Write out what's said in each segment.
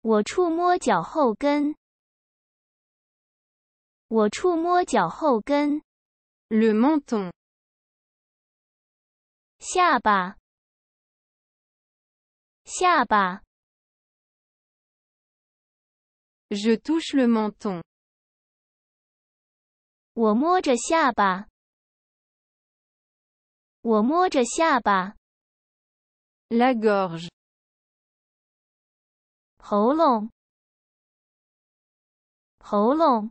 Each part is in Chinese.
我触摸脚后跟。我触摸脚后跟。下巴。下巴。我摸着下巴。我摸着下巴。La gorge. Poulon. Poulon.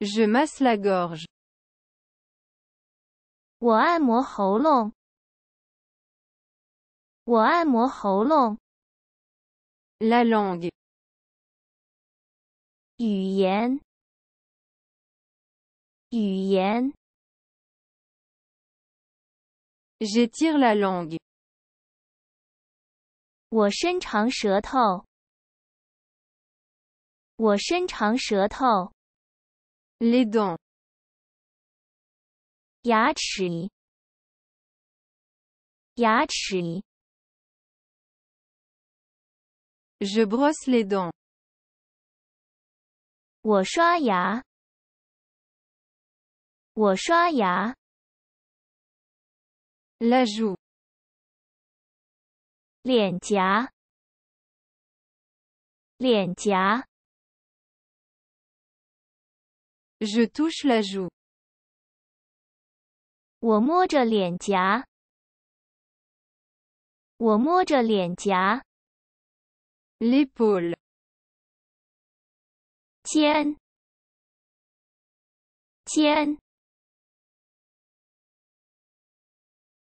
Je masse la gorge. Je masse le poulon. Je masse le poulon. La langue. La langue. La langue. J'étire la langue. Ou shin chan shirt. Ou shin chan shirt. Les dents. Yachi. Yachi. Je brosse les dents. Washaya. shua shua La joue，脸颊，脸颊。Je touche la joue，我摸着脸颊，我摸着脸颊。l e p o u l e 肩，肩。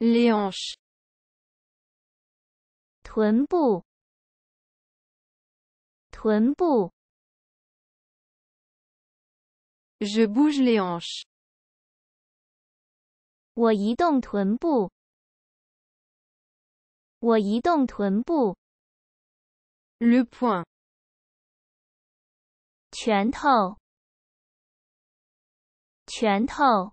l e o n c h e s 臀部，臀部。Je bouge les hanches，我移动臀部。我移动臀部。Le poing，拳头，拳头。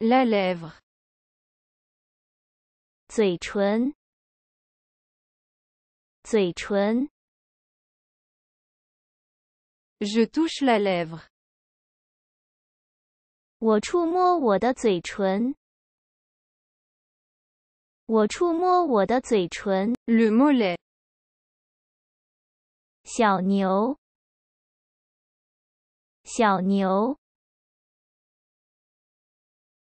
La lèvre，嘴唇，嘴唇。Je touche la lèvre，我触摸我的嘴唇。我触摸我的嘴唇。Le mulet，小牛，小牛。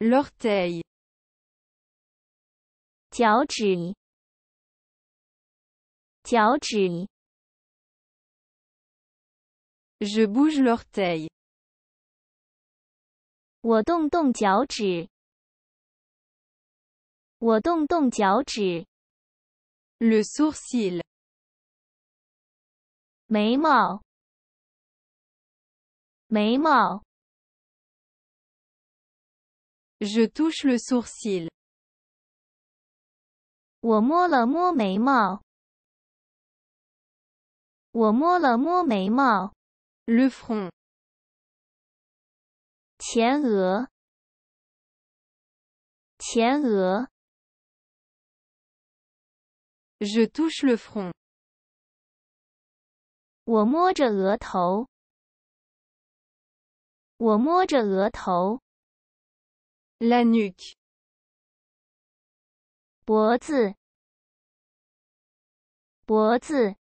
l orteil，脚趾，脚趾。Je bouge l'orteil。我动动脚趾。我动动脚趾。Le sourcil，眉毛，眉毛。我摸了摸眉毛，我摸了摸眉毛，前额，前额。我摸着额头，我摸着额头。la nuque，脖子，脖子。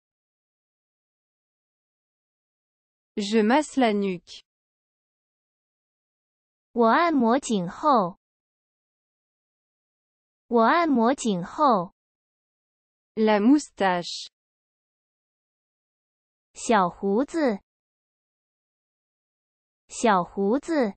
Je masse la nuque。我按摩颈后。我按摩颈后。la moustache，小胡子，小胡子。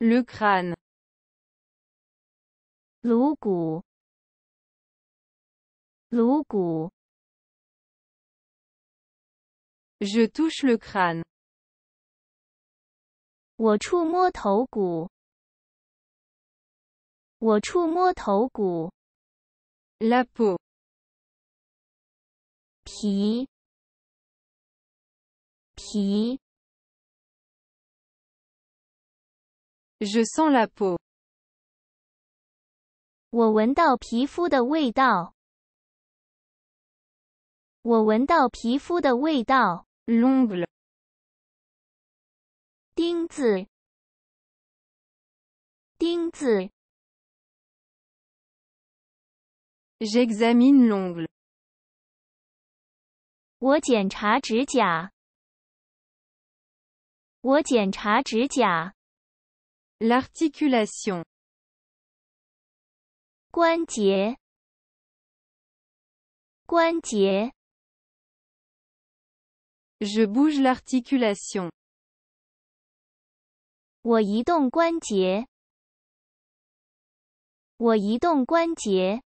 颅骨，颅骨。我触摸颅骨。我触摸头骨。我触摸头骨。La peau。皮，皮。Je sens la peau。我闻到皮肤的味道。我闻到皮肤的味道。L'ongle。钉子。钉子。J'examine l'ongle。我检查指甲。我检查指甲。l'articulation Quantier. Quantier. je bouge l'articulation wai yu don guan ti wai